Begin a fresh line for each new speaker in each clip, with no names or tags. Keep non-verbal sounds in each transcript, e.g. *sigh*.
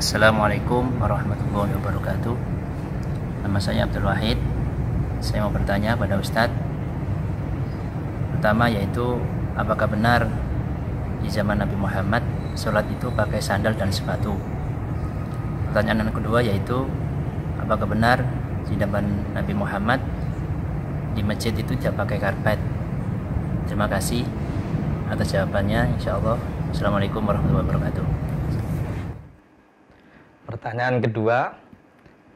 Assalamualaikum warahmatullahi wabarakatuh Nama saya Abdul Wahid Saya mau bertanya pada Ustadz Pertama yaitu Apakah benar di zaman Nabi Muhammad Sholat itu pakai sandal dan sepatu Pertanyaan yang kedua yaitu Apakah benar di zaman Nabi Muhammad Di masjid itu tidak pakai karpet Terima kasih atas jawabannya Insya Allah Assalamualaikum warahmatullahi wabarakatuh Pertanyaan kedua,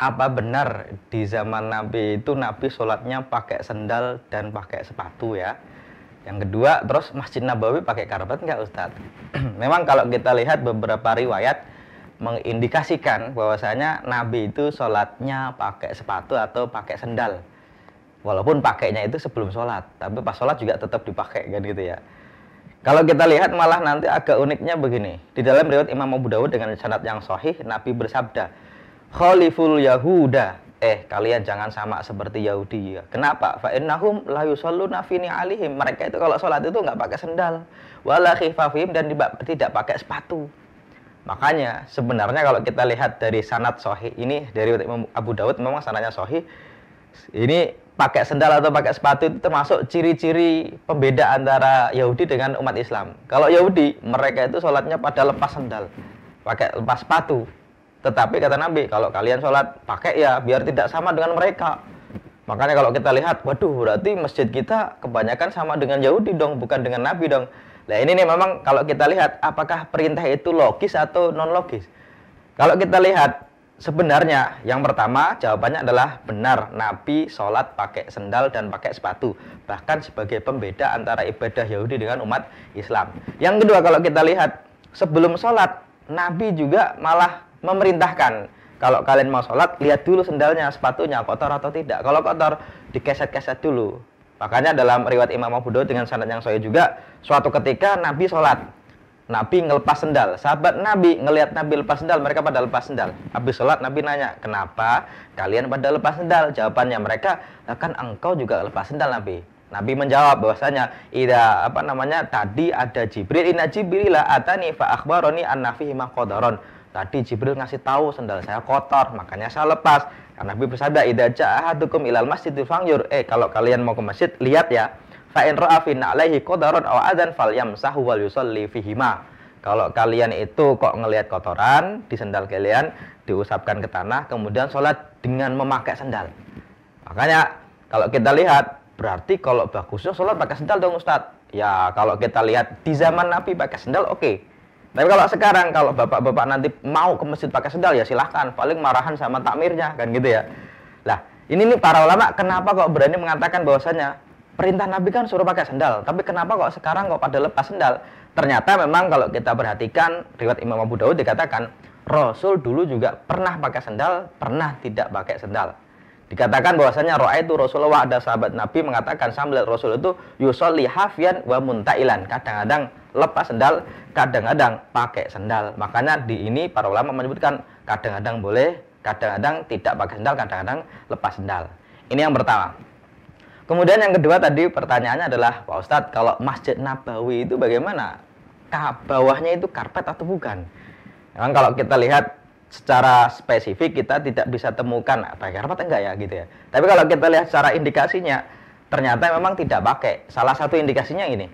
apa benar di zaman Nabi itu Nabi sholatnya pakai sendal dan pakai sepatu ya? Yang kedua, terus Masjid Nabawi pakai karpet nggak Ustadz? *clears throat* Memang kalau kita lihat beberapa riwayat mengindikasikan bahwasanya Nabi itu sholatnya pakai sepatu atau pakai sendal. Walaupun pakainya itu sebelum sholat, tapi pas sholat juga tetap dipakai kan gitu ya. Kalau kita lihat malah nanti agak uniknya begini. Di dalam riwayat Imam Abu Dawud dengan sanad yang sahih, Nabi bersabda, "Khaliful Yahuda." Eh, kalian jangan sama seperti Yahudi. Ya. Kenapa? Fa innahum la yusalluna fi alihim. Mereka itu kalau sholat itu nggak pakai sendal, wala khifafim dan tidak pakai sepatu. Makanya sebenarnya kalau kita lihat dari sanad sahih ini dari Imam Abu Dawud memang sanadnya sahih. Ini pakai sendal atau pakai sepatu itu termasuk ciri-ciri pembeda antara Yahudi dengan umat Islam. Kalau Yahudi, mereka itu sholatnya pada lepas sendal, pakai lepas sepatu. Tetapi kata Nabi, kalau kalian sholat pakai ya biar tidak sama dengan mereka. Makanya kalau kita lihat, waduh berarti masjid kita kebanyakan sama dengan Yahudi dong, bukan dengan Nabi dong. Nah ini nih memang kalau kita lihat apakah perintah itu logis atau non logis. Kalau kita lihat Sebenarnya yang pertama jawabannya adalah benar Nabi sholat pakai sendal dan pakai sepatu Bahkan sebagai pembeda antara ibadah Yahudi dengan umat Islam Yang kedua kalau kita lihat sebelum sholat Nabi juga malah memerintahkan Kalau kalian mau sholat lihat dulu sendalnya sepatunya kotor atau tidak Kalau kotor dikeset-keset dulu Makanya dalam riwayat Imam Abu Daud dengan sanad yang saya juga Suatu ketika Nabi sholat Nabi ngelepas sendal. Sahabat Nabi ngelihat Nabi lepas sendal, mereka pada lepas sendal. Habis sholat Nabi nanya, kenapa kalian pada lepas sendal? Jawabannya mereka, kan engkau juga lepas sendal Nabi. Nabi menjawab bahwasanya ida apa namanya tadi ada Jibril inna Jibrila atani fa akhbaroni anna fihi ma qadaron. Tadi Jibril ngasih tahu sendal saya kotor, makanya saya lepas. Karena Nabi bersabda, ida ja'ahadukum ilal masjid fangyur." Eh, kalau kalian mau ke masjid, lihat ya fa in ra'a fi na'laihi qadaran aw wal yusalli Kalau kalian itu kok ngelihat kotoran di sendal kalian diusapkan ke tanah kemudian sholat dengan memakai sendal. Makanya kalau kita lihat berarti kalau bagusnya sholat pakai sendal dong Ustadz. Ya kalau kita lihat di zaman Nabi pakai sendal oke. Okay. Tapi kalau sekarang kalau bapak-bapak nanti mau ke masjid pakai sendal ya silahkan. Paling marahan sama takmirnya kan gitu ya. Lah ini nih para ulama kenapa kok berani mengatakan bahwasanya perintah Nabi kan suruh pakai sendal, tapi kenapa kok sekarang kok pada lepas sendal? Ternyata memang kalau kita perhatikan riwayat Imam Abu Dawud dikatakan Rasul dulu juga pernah pakai sendal, pernah tidak pakai sendal. Dikatakan bahwasanya roh itu Rasulullah ada sahabat Nabi mengatakan sambil Rasul itu yusolli hafian wa muntailan. Kadang-kadang lepas sendal, kadang-kadang pakai sendal. Makanya di ini para ulama menyebutkan kadang-kadang boleh, kadang-kadang tidak pakai sendal, kadang-kadang lepas sendal. Ini yang pertama. Kemudian yang kedua tadi pertanyaannya adalah Pak Ustadz kalau Masjid Nabawi itu bagaimana? Ka bawahnya itu karpet atau bukan? Memang kalau kita lihat secara spesifik kita tidak bisa temukan apa ah, karpet enggak ya gitu ya. Tapi kalau kita lihat secara indikasinya ternyata memang tidak pakai. Salah satu indikasinya ini.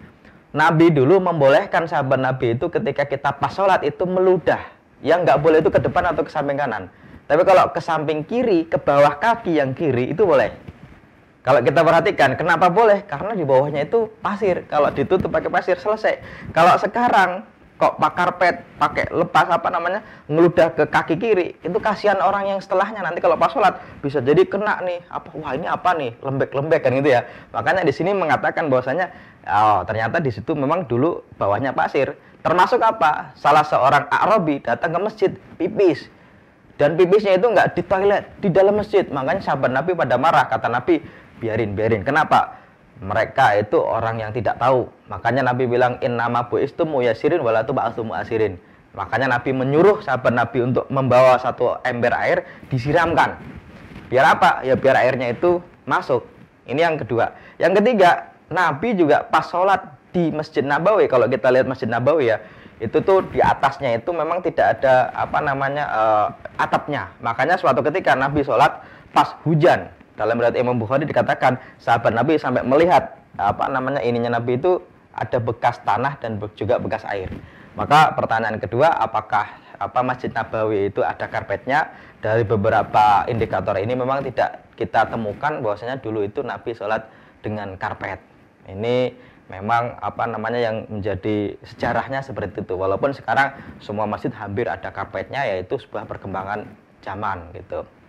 Nabi dulu membolehkan sahabat Nabi itu ketika kita pas sholat itu meludah. Yang nggak boleh itu ke depan atau ke samping kanan. Tapi kalau ke samping kiri, ke bawah kaki yang kiri itu boleh. Kalau kita perhatikan, kenapa boleh? Karena di bawahnya itu pasir. Kalau ditutup pakai pasir selesai. Kalau sekarang kok pak karpet pakai lepas apa namanya ngeludah ke kaki kiri itu kasihan orang yang setelahnya nanti kalau pas sholat bisa jadi kena nih apa wah ini apa nih lembek lembek kan gitu ya makanya di sini mengatakan bahwasanya oh ternyata di situ memang dulu bawahnya pasir termasuk apa salah seorang Arabi datang ke masjid pipis dan pipisnya itu nggak di toilet di dalam masjid makanya sahabat Nabi pada marah kata Nabi biarin biarin kenapa mereka itu orang yang tidak tahu makanya Nabi bilang in nama buistum muyasirin walatu ba'atum asirin makanya Nabi menyuruh sahabat Nabi untuk membawa satu ember air disiramkan biar apa ya biar airnya itu masuk ini yang kedua yang ketiga Nabi juga pas sholat di Masjid Nabawi kalau kita lihat Masjid Nabawi ya itu tuh di atasnya itu memang tidak ada apa namanya uh, atapnya makanya suatu ketika Nabi sholat pas hujan dalam riwayat Imam Bukhari dikatakan sahabat Nabi sampai melihat apa namanya ininya Nabi itu ada bekas tanah dan juga bekas air. Maka pertanyaan kedua, apakah apa Masjid Nabawi itu ada karpetnya? Dari beberapa indikator ini memang tidak kita temukan bahwasanya dulu itu Nabi sholat dengan karpet. Ini memang apa namanya yang menjadi sejarahnya seperti itu. Walaupun sekarang semua masjid hampir ada karpetnya yaitu sebuah perkembangan zaman gitu.